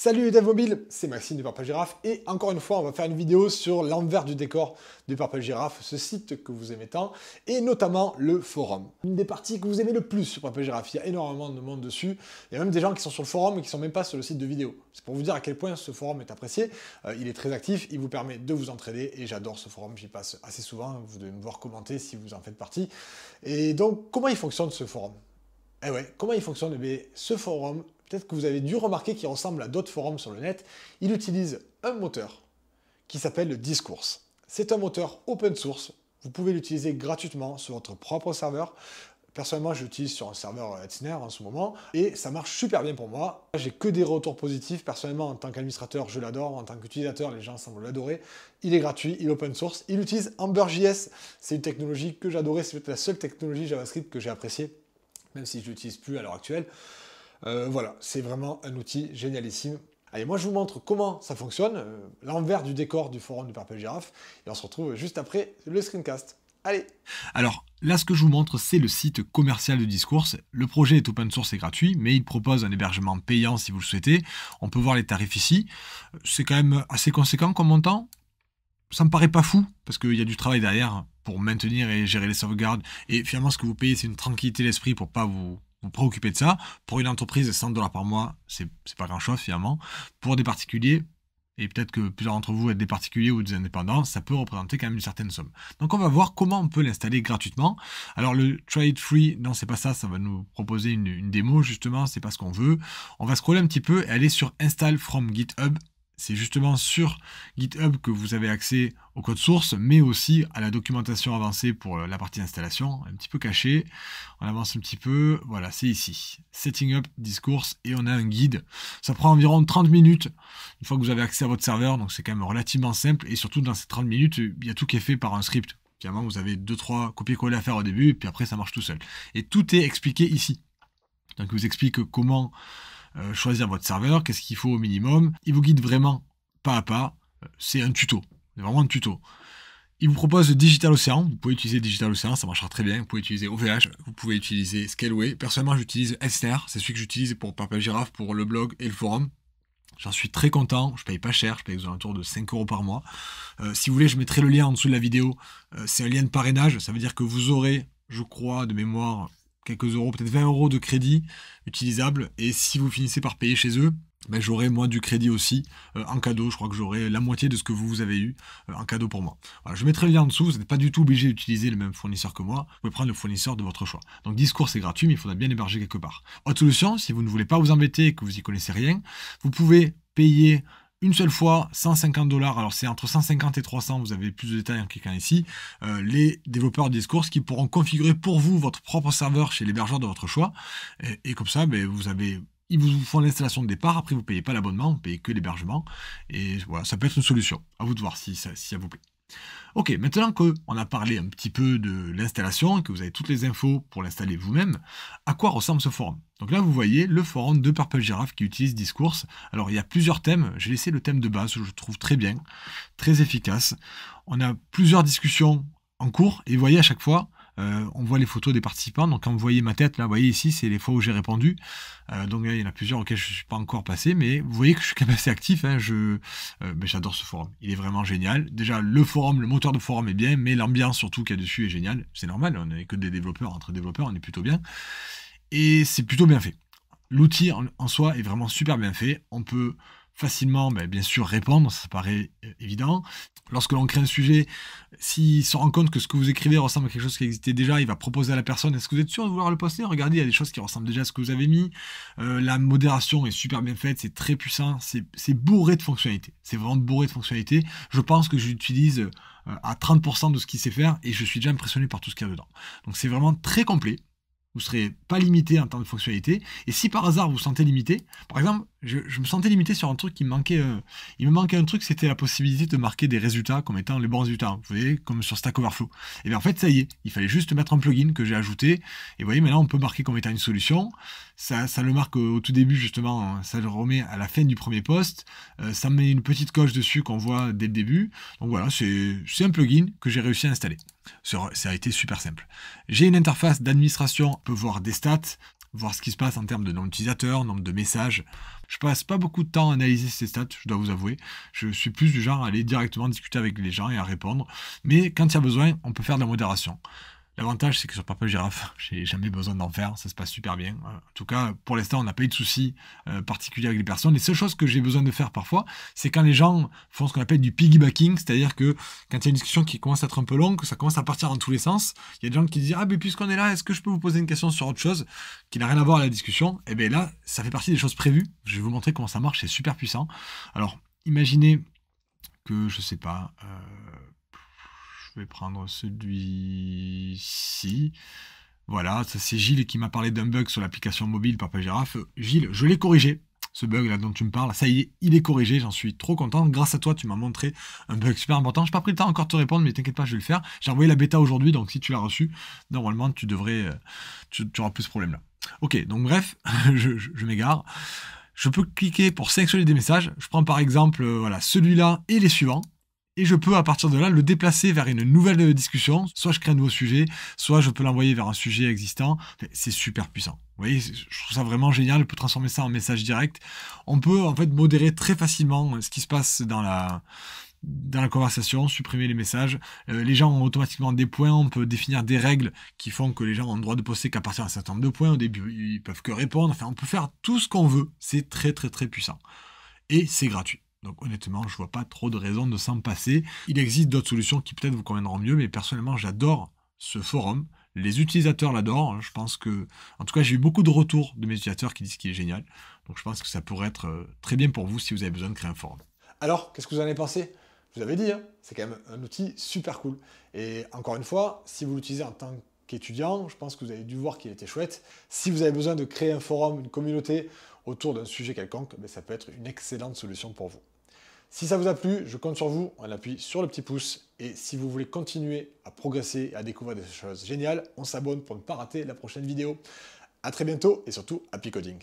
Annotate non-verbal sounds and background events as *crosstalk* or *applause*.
Salut les devs c'est Maxime de Purple Giraffe et encore une fois on va faire une vidéo sur l'envers du décor de Purple Giraffe, ce site que vous aimez tant, et notamment le forum. Une des parties que vous aimez le plus sur Purple Giraffe, il y a énormément de monde dessus, il y a même des gens qui sont sur le forum et qui ne sont même pas sur le site de vidéo. C'est pour vous dire à quel point ce forum est apprécié, euh, il est très actif, il vous permet de vous entraider et j'adore ce forum, j'y passe assez souvent, vous devez me voir commenter si vous en faites partie. Et donc comment il fonctionne ce forum eh ouais, comment il fonctionne mais eh Ce forum, peut-être que vous avez dû remarquer qu'il ressemble à d'autres forums sur le net, il utilise un moteur qui s'appelle le Discourse. C'est un moteur open source, vous pouvez l'utiliser gratuitement sur votre propre serveur. Personnellement, je l'utilise sur un serveur Etzner en ce moment et ça marche super bien pour moi. J'ai que des retours positifs. Personnellement, en tant qu'administrateur, je l'adore. En tant qu'utilisateur, les gens semblent l'adorer. Il est gratuit, il est open source. Il utilise AmberJS. C'est une technologie que j'adorais. C'est peut-être la seule technologie JavaScript que j'ai appréciée même si je l'utilise plus à l'heure actuelle. Euh, voilà, c'est vraiment un outil génialissime. Allez, moi je vous montre comment ça fonctionne, euh, l'envers du décor du forum du Purple Giraffe, et on se retrouve juste après le screencast. Allez Alors, Là, ce que je vous montre, c'est le site commercial de Discourse. Le projet est open source et gratuit, mais il propose un hébergement payant si vous le souhaitez. On peut voir les tarifs ici. C'est quand même assez conséquent comme montant. Ça me paraît pas fou, parce qu'il y a du travail derrière pour maintenir et gérer les sauvegardes. Et finalement, ce que vous payez, c'est une tranquillité d'esprit pour pas vous, vous préoccuper de ça. Pour une entreprise, 100 dollars par mois, c'est pas grand chose finalement. Pour des particuliers, et peut-être que plusieurs d'entre vous êtes des particuliers ou des indépendants, ça peut représenter quand même une certaine somme. Donc on va voir comment on peut l'installer gratuitement. Alors le trade Free, non c'est pas ça, ça va nous proposer une, une démo justement, c'est pas ce qu'on veut. On va scroller un petit peu et aller sur Install from GitHub c'est justement sur GitHub que vous avez accès au code source, mais aussi à la documentation avancée pour euh, la partie installation, un petit peu cachée. On avance un petit peu, voilà, c'est ici. Setting up discourse et on a un guide. Ça prend environ 30 minutes une fois que vous avez accès à votre serveur, donc c'est quand même relativement simple. Et surtout, dans ces 30 minutes, il y a tout qui est fait par un script. Finalement, vous avez 2-3 copier-coller à faire au début, et puis après, ça marche tout seul. Et tout est expliqué ici. Donc, il vous explique comment euh, choisir votre serveur, qu'est-ce qu'il faut au minimum. Il vous guide vraiment pas à pas. Euh, c'est un tuto. vraiment un tuto. Il vous propose Digital Ocean. Vous pouvez utiliser Digital Ocean, ça marchera très bien. Vous pouvez utiliser OVH, vous pouvez utiliser Scaleway. Personnellement, j'utilise Esther. C'est celui que j'utilise pour Papa Giraffe, pour le blog et le forum. J'en suis très content, je paye pas cher, je paye aux alentours de 5 euros par mois. Euh, si vous voulez, je mettrai le lien en dessous de la vidéo. c'est un lien de parrainage, ça veut dire que vous aurez, je crois, de mémoire, quelques euros, peut-être 20 euros de crédit utilisable. Et si vous finissez par payer chez eux, ben, j'aurai moi du crédit aussi euh, en cadeau. Je crois que j'aurai la moitié de ce que vous, avez eu euh, en cadeau pour moi. je mettrai le lien en dessous. Vous n'êtes pas du tout obligé d'utiliser le même fournisseur que moi. Vous pouvez prendre le fournisseur de votre choix. Donc Discours, c'est gratuit, mais il faudra bien héberger quelque part. Autre solution, si vous ne voulez pas vous embêter et que vous y connaissez rien, vous pouvez payer une seule fois, 150 dollars. Alors c'est entre 150 et 300, vous avez plus de détails en cliquant ici. Euh, les développeurs de discours qui pourront configurer pour vous votre propre serveur chez l'hébergeur de votre choix. Et, comme ça, ben, vous avez ils vous font l'installation de départ, après vous ne payez pas l'abonnement, vous payez que l'hébergement. Et voilà, ça peut être une solution. À vous de voir si si ça vous plaît. Ok, maintenant qu'on a parlé un petit peu de l'installation, que vous avez toutes les infos pour l'installer vous-même, à quoi ressemble ce forum Donc là, vous voyez le forum de Purple Giraffe qui utilise Discourse. Alors, il y a plusieurs thèmes. J'ai laissé le thème de base, je trouve très bien, très efficace. On a plusieurs discussions en cours, et vous voyez à chaque fois, euh, on voit les photos des participants. Donc quand vous voyez ma tête, là, vous voyez ici, c'est les fois où j'ai répondu. Euh, donc il y en a plusieurs auxquelles je ne suis pas encore passé, mais vous voyez que je suis quand même assez actif. Hein. je, euh, mais j'adore ce forum. Il est vraiment génial. Déjà, le forum, le moteur de forum est bien, mais l'ambiance surtout qu'il y a dessus est géniale. C'est normal, on n'est que des développeurs, entre développeurs, on est plutôt bien. Et c'est plutôt bien fait. L'outil en soi est vraiment super bien fait. On peut facilement, mais bien sûr, répondre, ça paraît euh, évident. Lorsque l'on crée un sujet, s'il se rend compte que ce que vous écrivez ressemble à quelque chose qui existait déjà, il va proposer à la personne est-ce que vous êtes sûr de vouloir le poster Regardez, il y a des choses qui ressemblent déjà à ce que vous avez mis. Euh, la modération est super bien faite, c'est très puissant, c'est bourré de fonctionnalités. C'est vraiment bourré de fonctionnalités. Je pense que j'utilise euh, à 30% de ce qu'il sait faire et je suis déjà impressionné par tout ce qu'il y a dedans. Donc c'est vraiment très complet vous ne serez pas limité en termes de fonctionnalités. Et si par hasard vous vous sentez limité, par exemple, je, me sentais limité sur un truc qui me manquait. Euh, il me manquait un truc, c'était la possibilité de marquer des résultats comme étant les bons résultats. Vous voyez, comme sur Stack Overflow. Et bien en fait, ça y est, il fallait juste mettre un plugin que j'ai ajouté. Et vous voyez, maintenant on peut marquer comme étant une solution. Ça, le marque au tout début, justement. Hein, ça le remet à la fin du premier poste. Euh, ça met une petite coche dessus qu'on voit dès le début. Donc voilà, c'est un plugin que j'ai réussi à installer. Ça, ça a été super simple. J'ai une interface d'administration, on peut voir des stats, voir ce qui se passe en termes de nombre d'utilisateurs, nombre de messages. Je passe pas beaucoup de temps à analyser ces stats, je dois vous avouer. Je suis plus du genre à aller directement discuter avec les gens et à répondre. Mais quand il y a besoin, on peut faire de la modération. L'avantage, c'est que sur Purple Girafe, *laughs* j'ai jamais besoin d'en faire, ça se passe super bien. Euh, en tout cas, pour l'instant, on n'a pas eu de soucis euh, particuliers avec les personnes. Les seules choses que j'ai besoin de faire parfois, c'est quand les gens font ce qu'on appelle du piggybacking, c'est-à-dire que quand il y a une discussion qui commence à être un peu longue, que ça commence à partir dans tous les sens, il y a des gens qui disent Ah, mais puisqu'on est là, est-ce que je peux vous poser une question sur autre chose qui n'a rien à voir avec la discussion Et eh bien là, ça fait partie des choses prévues. Je vais vous montrer comment ça marche, c'est super puissant. Alors, imaginez que, je sais pas, euh, je vais prendre celui-ci. Voilà, ça c'est Gilles qui m'a parlé d'un bug sur l'application mobile Papa Girafe. Gilles, je l'ai corrigé. Ce bug là dont tu me parles, ça y est, il est corrigé, j'en suis trop content. Grâce à toi, tu m'as montré un bug super important. Je n'ai pas pris le temps encore de te répondre, mais t'inquiète pas, je vais le faire. J'ai envoyé la bêta aujourd'hui, donc si tu l'as reçu, normalement tu devrais. Euh, tu, auras plus ce problème là. Ok, donc bref, *laughs* je, je m'égare. Je peux cliquer pour sélectionner des messages. Je prends par exemple euh, voilà, celui-là et les suivants et je peux à partir de là le déplacer vers une nouvelle euh, discussion. Soit je crée un nouveau sujet, soit je peux l'envoyer vers un sujet existant. C'est super puissant. Vous voyez, je trouve ça vraiment génial. On peut transformer ça en message direct. On peut en fait modérer très facilement euh, ce qui se passe dans la dans la conversation, supprimer les messages. Euh, les gens ont automatiquement des points, on peut définir des règles qui font que les gens ont le droit de poster qu'à partir d'un certain nombre de points. Au début, ils peuvent que répondre. Enfin, on peut faire tout ce qu'on veut. C'est très très très puissant. Et c'est gratuit. Donc honnêtement, je vois pas trop de raisons de s'en passer. Il existe d'autres solutions qui peut-être vous conviendront mieux, mais personnellement, j'adore ce forum. Les utilisateurs l'adorent. Hein. Je pense que, en tout cas, j'ai eu beaucoup de retours de mes utilisateurs qui disent qu'il est génial. Donc je pense que ça pourrait être euh, très bien pour vous si vous avez besoin de créer un forum. Alors, qu'est-ce que vous en avez pensé vous avez dit, hein, c'est quand même un outil super cool. Et encore une fois, si vous l'utilisez en tant qu'étudiant, je pense que vous avez dû voir qu'il était chouette. Si vous avez besoin de créer un forum, une communauté, autour d'un sujet quelconque, mais ben, ça peut être une excellente solution pour vous. Si ça vous a plu, je compte sur vous, on appuie sur le petit pouce. Et si vous voulez continuer à progresser et à découvrir des choses géniales, on s'abonne pour ne pas rater la prochaine vidéo. A très bientôt et surtout, happy coding